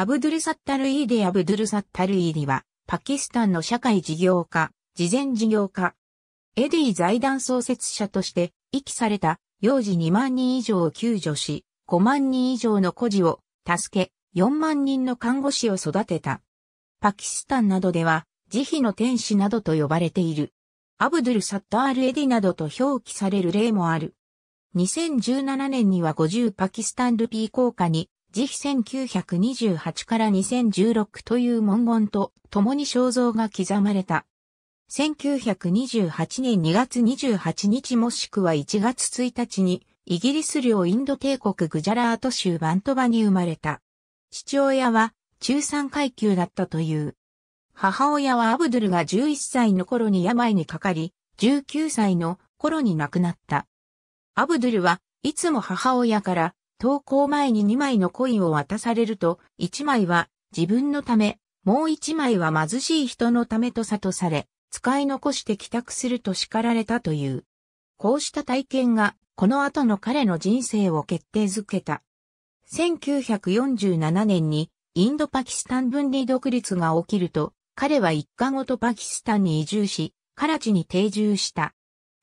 アブドゥルサッタルイーディアブドゥルサッタルイーディは、パキスタンの社会事業家、慈善事業家。エディ財団創設者として、遺棄された幼児2万人以上を救助し、5万人以上の孤児を助け、4万人の看護師を育てた。パキスタンなどでは、慈悲の天使などと呼ばれている。アブドゥル・サッタール・エディなどと表記される例もある。2017年には50パキスタンルピー効果に慈悲1928から2016という文言と共に肖像が刻まれた。1928年2月28日もしくは1月1日にイギリス領インド帝国グジャラート州バントバに生まれた。父親は中産階級だったという。母親はアブドゥルが11歳の頃に病にかかり、19歳の頃に亡くなった。アブドゥルはいつも母親から投稿前に2枚のコインを渡されると、1枚は自分のため、もう1枚は貧しい人のためと悟され、使い残して帰宅すると叱られたという。こうした体験が、この後の彼の人生を決定づけた。1947年に、インドパキスタン分離独立が起きると、彼は一家ごとパキスタンに移住し、カラチに定住した。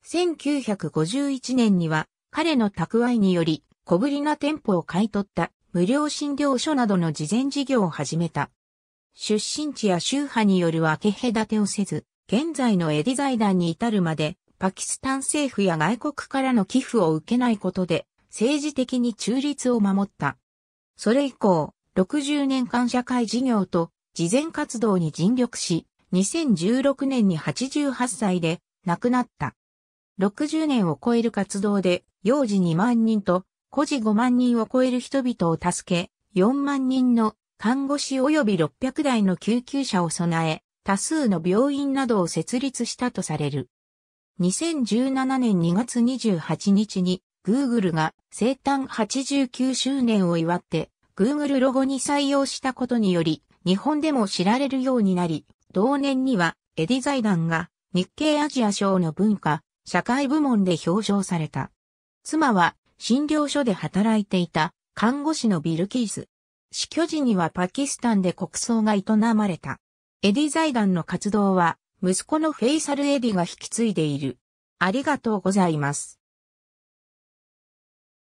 1951年には、彼の蓄えにより、小ぶりな店舗を買い取った無料診療所などの事前事業を始めた。出身地や宗派による分け隔てをせず、現在のエディ財団に至るまで、パキスタン政府や外国からの寄付を受けないことで、政治的に中立を守った。それ以降、60年間社会事業と事前活動に尽力し、2016年に88歳で亡くなった。60年を超える活動で、幼児2万人と孤児5万人を超える人々を助け、4万人の看護師及び600台の救急車を備え、多数の病院などを設立したとされる。2017年2月28日に Google が生誕89周年を祝って Google ロゴに採用したことにより日本でも知られるようになり、同年にはエディ財団が日経アジア賞の文化、社会部門で表彰された。妻は診療所で働いていた看護師のビルキース。死去時にはパキスタンで国葬が営まれた。エディ財団の活動は息子のフェイサル・エディが引き継いでいる。ありがとうございます。